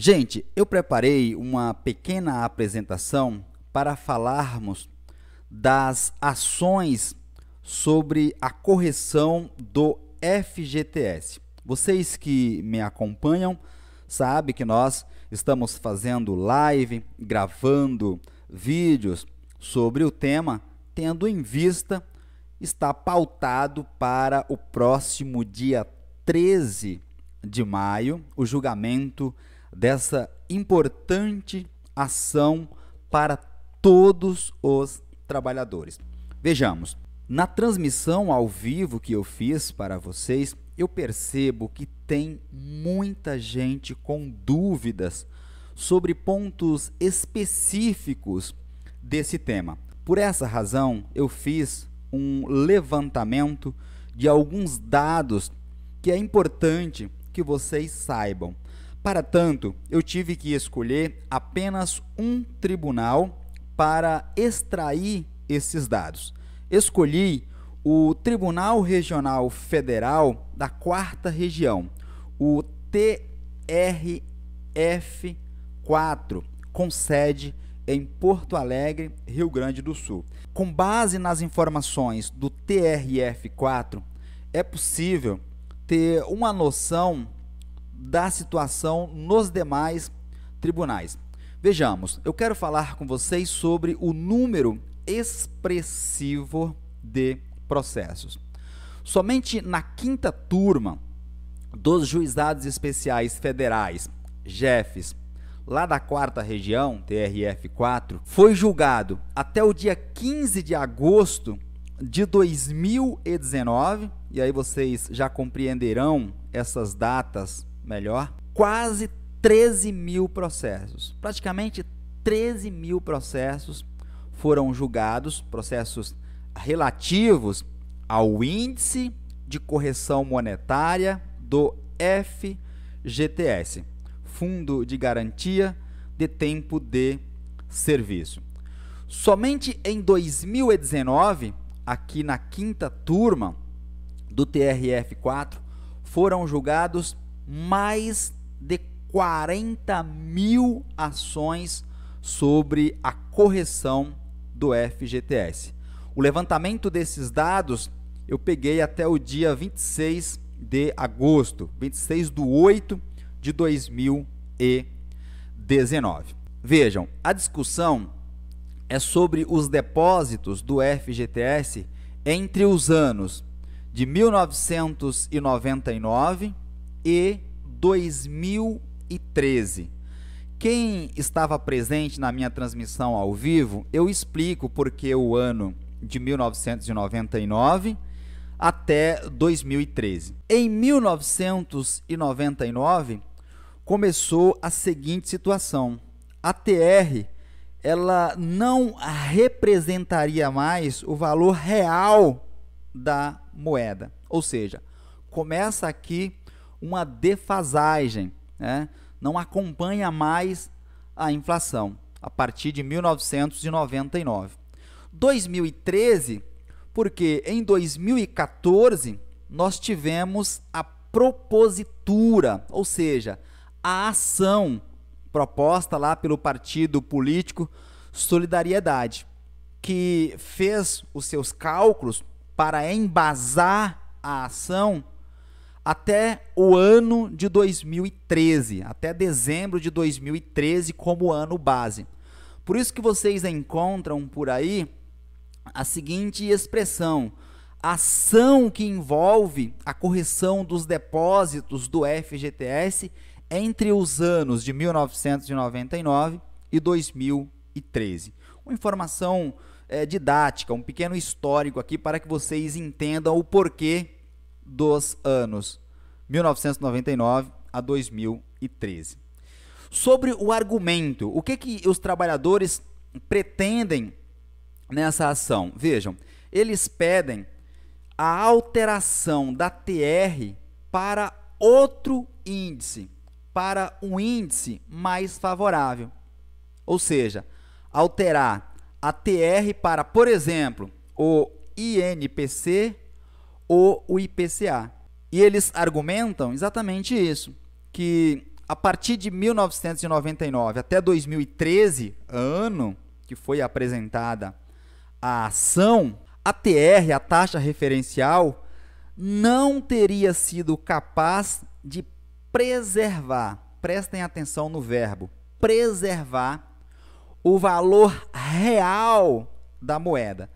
Gente, eu preparei uma pequena apresentação para falarmos das ações sobre a correção do FGTS. Vocês que me acompanham sabem que nós estamos fazendo live, gravando vídeos sobre o tema, tendo em vista está pautado para o próximo dia 13 de maio o julgamento dessa importante ação para todos os trabalhadores. Vejamos, na transmissão ao vivo que eu fiz para vocês, eu percebo que tem muita gente com dúvidas sobre pontos específicos desse tema. Por essa razão, eu fiz um levantamento de alguns dados que é importante que vocês saibam. Para tanto, eu tive que escolher apenas um tribunal para extrair esses dados. Escolhi o Tribunal Regional Federal da Quarta Região, o TRF4, com sede em Porto Alegre, Rio Grande do Sul. Com base nas informações do TRF4, é possível ter uma noção da situação nos demais tribunais. Vejamos, eu quero falar com vocês sobre o número expressivo de processos. Somente na quinta turma dos juizados especiais federais, jefes, lá da quarta região, TRF4, foi julgado até o dia 15 de agosto de 2019, e aí vocês já compreenderão essas datas melhor, quase 13 mil processos. Praticamente 13 mil processos foram julgados, processos relativos ao índice de correção monetária do FGTS, Fundo de Garantia de Tempo de Serviço. Somente em 2019, aqui na quinta turma do TRF4, foram julgados mais de 40 mil ações sobre a correção do FGTS. O levantamento desses dados eu peguei até o dia 26 de agosto, 26 de 8 de 2019. Vejam, a discussão é sobre os depósitos do FGTS entre os anos de 1999 e 2013. Quem estava presente na minha transmissão ao vivo, eu explico porque o ano de 1999 até 2013. Em 1999 começou a seguinte situação: a TR ela não representaria mais o valor real da moeda, ou seja, começa aqui uma defasagem, né? não acompanha mais a inflação a partir de 1999. 2013, porque em 2014 nós tivemos a propositura, ou seja, a ação proposta lá pelo partido político Solidariedade, que fez os seus cálculos para embasar a ação até o ano de 2013, até dezembro de 2013 como ano base. Por isso que vocês encontram por aí a seguinte expressão: ação que envolve a correção dos depósitos do FGTS entre os anos de 1999 e 2013. Uma informação é, didática, um pequeno histórico aqui para que vocês entendam o porquê dos anos 1999 a 2013. Sobre o argumento, o que, que os trabalhadores pretendem nessa ação? Vejam, eles pedem a alteração da TR para outro índice, para um índice mais favorável. Ou seja, alterar a TR para, por exemplo, o INPC ou o IPCA. E eles argumentam exatamente isso, que a partir de 1999 até 2013, ano que foi apresentada a ação, a TR, a taxa referencial, não teria sido capaz de preservar, prestem atenção no verbo, preservar o valor real da moeda.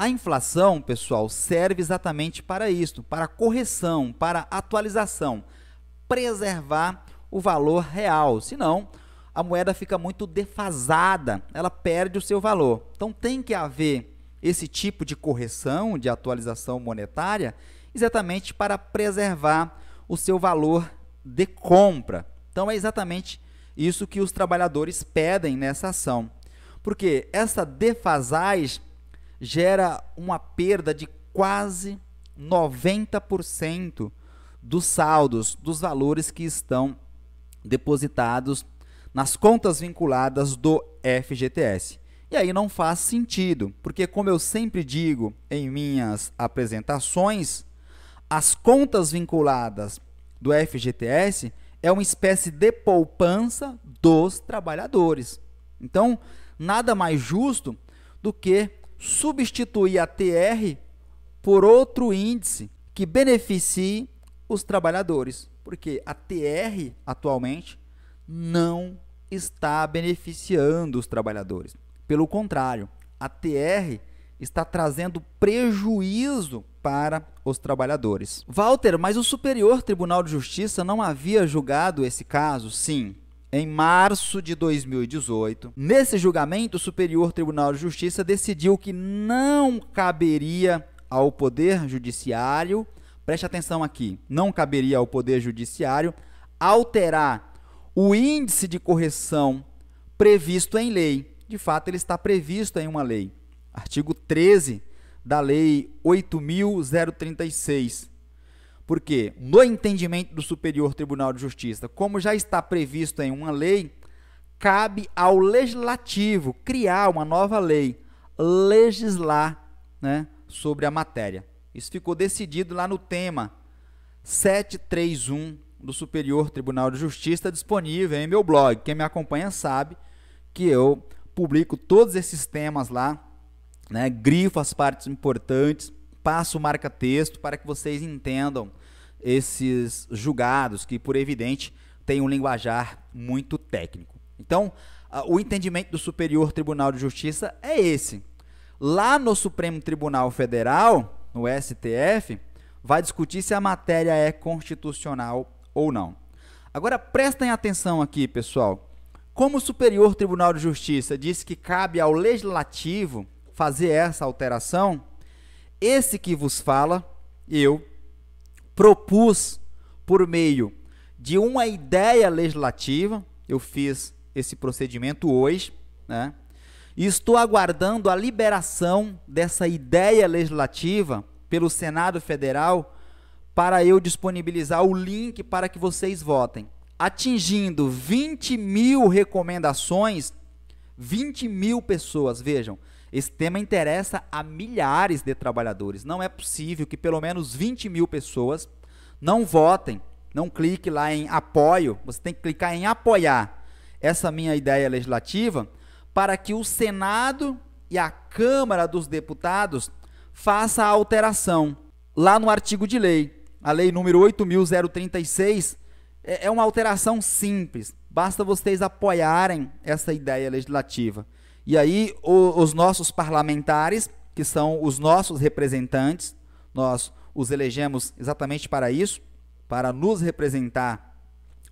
A inflação, pessoal, serve exatamente para isto, para correção, para atualização, preservar o valor real. Senão, a moeda fica muito defasada, ela perde o seu valor. Então tem que haver esse tipo de correção, de atualização monetária, exatamente para preservar o seu valor de compra. Então é exatamente isso que os trabalhadores pedem nessa ação. Porque essa defasagem gera uma perda de quase 90% dos saldos, dos valores que estão depositados nas contas vinculadas do FGTS. E aí não faz sentido, porque como eu sempre digo em minhas apresentações, as contas vinculadas do FGTS é uma espécie de poupança dos trabalhadores. Então, nada mais justo do que substituir a TR por outro índice que beneficie os trabalhadores, porque a TR atualmente não está beneficiando os trabalhadores. Pelo contrário, a TR está trazendo prejuízo para os trabalhadores. Walter, mas o Superior Tribunal de Justiça não havia julgado esse caso? Sim, em março de 2018. Nesse julgamento, o Superior Tribunal de Justiça decidiu que não caberia ao Poder Judiciário, preste atenção aqui, não caberia ao Poder Judiciário alterar o índice de correção previsto em lei. De fato, ele está previsto em uma lei. Artigo 13 da Lei 8036 porque, no entendimento do Superior Tribunal de Justiça, como já está previsto em uma lei, cabe ao legislativo criar uma nova lei, legislar né, sobre a matéria. Isso ficou decidido lá no tema 731 do Superior Tribunal de Justiça, disponível em meu blog. Quem me acompanha sabe que eu publico todos esses temas lá, né, grifo as partes importantes passo marca-texto para que vocês entendam esses julgados, que por evidente têm um linguajar muito técnico. Então, ah, o entendimento do Superior Tribunal de Justiça é esse. Lá no Supremo Tribunal Federal, no STF, vai discutir se a matéria é constitucional ou não. Agora prestem atenção aqui, pessoal. Como o Superior Tribunal de Justiça disse que cabe ao legislativo fazer essa alteração, esse que vos fala, eu propus por meio de uma ideia legislativa, eu fiz esse procedimento hoje, né? E estou aguardando a liberação dessa ideia legislativa pelo Senado Federal para eu disponibilizar o link para que vocês votem. Atingindo 20 mil recomendações, 20 mil pessoas, vejam, esse tema interessa a milhares de trabalhadores. Não é possível que pelo menos 20 mil pessoas não votem, não clique lá em apoio, você tem que clicar em apoiar essa minha ideia legislativa para que o Senado e a Câmara dos Deputados faça a alteração lá no artigo de lei, a lei número 8036, é, é uma alteração simples. Basta vocês apoiarem essa ideia legislativa. E aí o, os nossos parlamentares, que são os nossos representantes, nós os elegemos exatamente para isso, para nos representar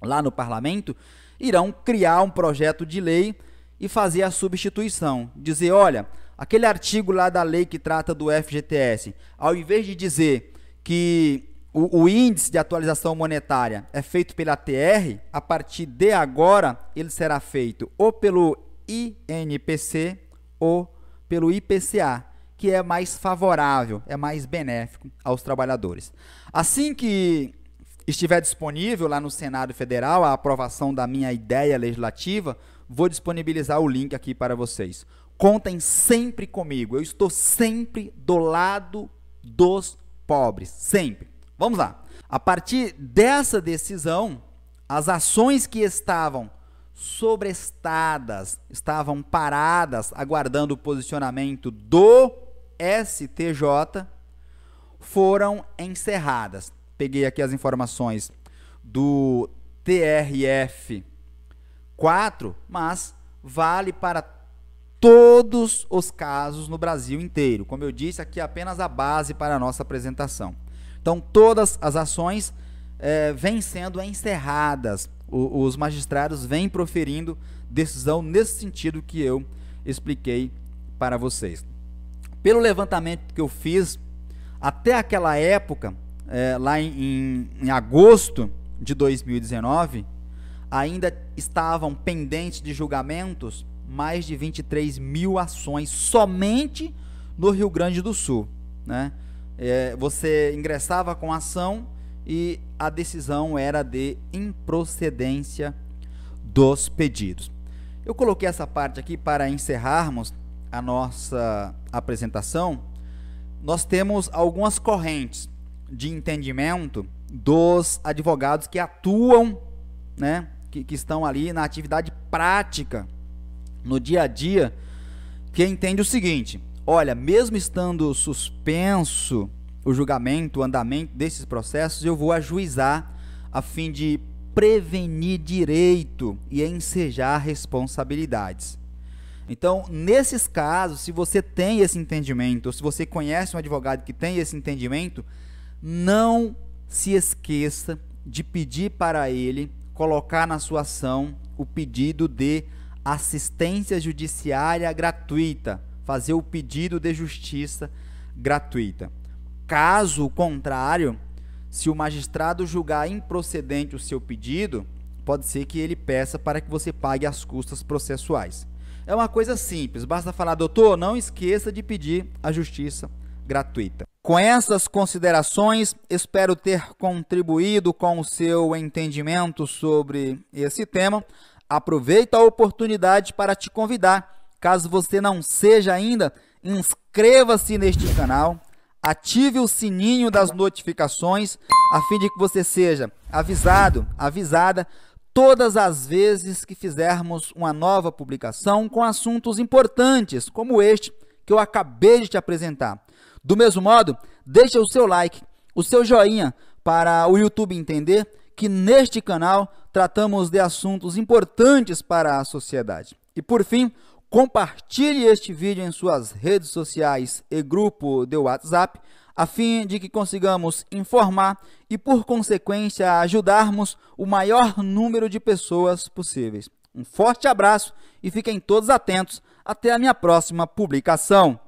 lá no parlamento, irão criar um projeto de lei e fazer a substituição, dizer, olha, aquele artigo lá da lei que trata do FGTS, ao invés de dizer que o, o, índice de atualização monetária é feito pela TR, a partir de agora ele será feito ou pelo INPC ou pelo IPCA, que é mais favorável, é mais benéfico aos trabalhadores. Assim que estiver disponível lá no Senado Federal a aprovação da minha ideia legislativa, vou disponibilizar o link aqui para vocês. Contem sempre comigo, eu estou sempre do lado dos pobres, sempre. Vamos lá. A partir dessa decisão, as ações que estavam sobrestadas, estavam paradas aguardando o posicionamento do STJ, foram encerradas. Peguei aqui as informações do TRF 4, mas vale para todos os casos no Brasil inteiro. Como eu disse, aqui é apenas a base para a nossa apresentação. Então, todas as ações é, vêm sendo encerradas o, os magistrados vêm proferindo decisão nesse sentido que eu expliquei para vocês. Pelo levantamento que eu fiz, até aquela época, é, lá em, em, em agosto de 2019, ainda estavam pendentes de julgamentos mais de 23 mil ações somente no Rio Grande do Sul. Né? É, você ingressava com ação e a decisão era de improcedência dos pedidos. Eu coloquei essa parte aqui para encerrarmos a nossa apresentação. Nós temos algumas correntes de entendimento dos advogados que atuam, né, que, que estão ali na atividade prática, no dia a dia, que entende o seguinte: olha, mesmo estando suspenso o julgamento, o andamento desses processos, eu vou ajuizar a fim de prevenir direito e ensejar responsabilidades. Então, nesses casos, se você tem esse entendimento, ou se você conhece um advogado que tem esse entendimento, não se esqueça de pedir para ele colocar na sua ação o pedido de assistência judiciária gratuita, fazer o pedido de justiça gratuita. Caso contrário, se o magistrado julgar improcedente o seu pedido, pode ser que ele peça para que você pague as custas processuais. É uma coisa simples, basta falar, doutor, não esqueça de pedir a justiça gratuita. Com essas considerações, espero ter contribuído com o seu entendimento sobre esse tema. Aproveito a oportunidade para te convidar, caso você não seja ainda, inscreva-se neste canal ative o sininho das notificações a fim de que você seja avisado, avisada todas as vezes que fizermos uma nova publicação com assuntos importantes como este que eu acabei de te apresentar. Do mesmo modo, deixa o seu like, o seu joinha para o YouTube entender que neste canal tratamos de assuntos importantes para a sociedade. E por fim, Compartilhe este vídeo em suas redes sociais e grupo de WhatsApp, a fim de que consigamos informar e, por consequência, ajudarmos o maior número de pessoas possíveis. Um forte abraço e fiquem todos atentos até a minha próxima publicação.